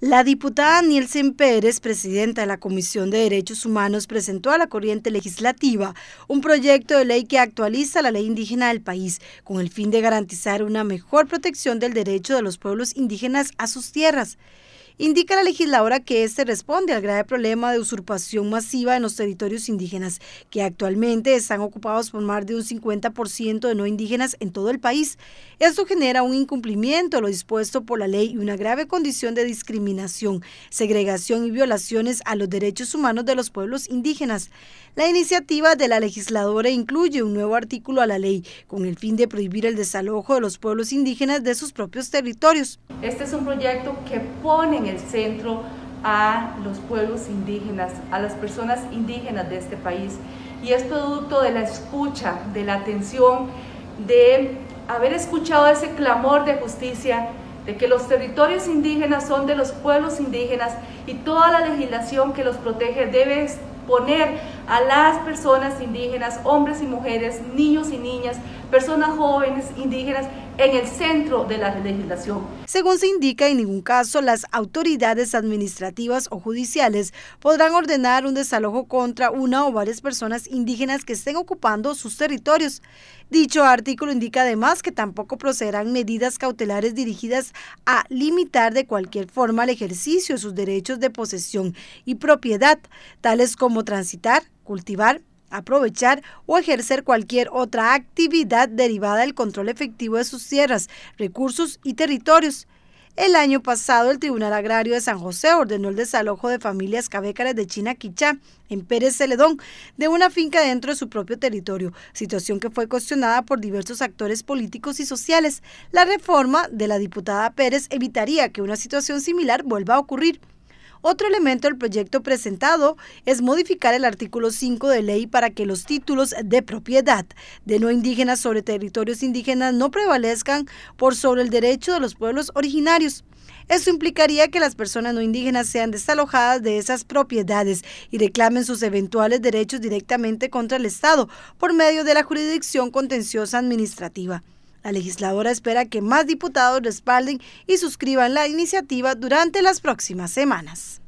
La diputada Nielsen Pérez, presidenta de la Comisión de Derechos Humanos, presentó a la corriente legislativa un proyecto de ley que actualiza la ley indígena del país con el fin de garantizar una mejor protección del derecho de los pueblos indígenas a sus tierras. Indica la legisladora que este responde al grave problema de usurpación masiva en los territorios indígenas, que actualmente están ocupados por más de un 50% de no indígenas en todo el país. Esto genera un incumplimiento a lo dispuesto por la ley y una grave condición de discriminación, segregación y violaciones a los derechos humanos de los pueblos indígenas. La iniciativa de la legisladora incluye un nuevo artículo a la ley con el fin de prohibir el desalojo de los pueblos indígenas de sus propios territorios. Este es un proyecto que pone el centro a los pueblos indígenas, a las personas indígenas de este país. Y es producto de la escucha, de la atención, de haber escuchado ese clamor de justicia, de que los territorios indígenas son de los pueblos indígenas y toda la legislación que los protege debe poner a las personas indígenas, hombres y mujeres, niños y niñas, personas jóvenes indígenas en el centro de la legislación. Según se indica, en ningún caso las autoridades administrativas o judiciales podrán ordenar un desalojo contra una o varias personas indígenas que estén ocupando sus territorios. Dicho artículo indica además que tampoco procederán medidas cautelares dirigidas a limitar de cualquier forma el ejercicio de sus derechos de posesión y propiedad, tales como transitar, cultivar, aprovechar o ejercer cualquier otra actividad derivada del control efectivo de sus tierras, recursos y territorios. El año pasado, el Tribunal Agrario de San José ordenó el desalojo de familias cabécaras de China Quichá, en Pérez Celedón, de una finca dentro de su propio territorio, situación que fue cuestionada por diversos actores políticos y sociales. La reforma de la diputada Pérez evitaría que una situación similar vuelva a ocurrir. Otro elemento del proyecto presentado es modificar el artículo 5 de ley para que los títulos de propiedad de no indígenas sobre territorios indígenas no prevalezcan por sobre el derecho de los pueblos originarios. Esto implicaría que las personas no indígenas sean desalojadas de esas propiedades y reclamen sus eventuales derechos directamente contra el Estado por medio de la jurisdicción contenciosa administrativa. La legisladora espera que más diputados respalden y suscriban la iniciativa durante las próximas semanas.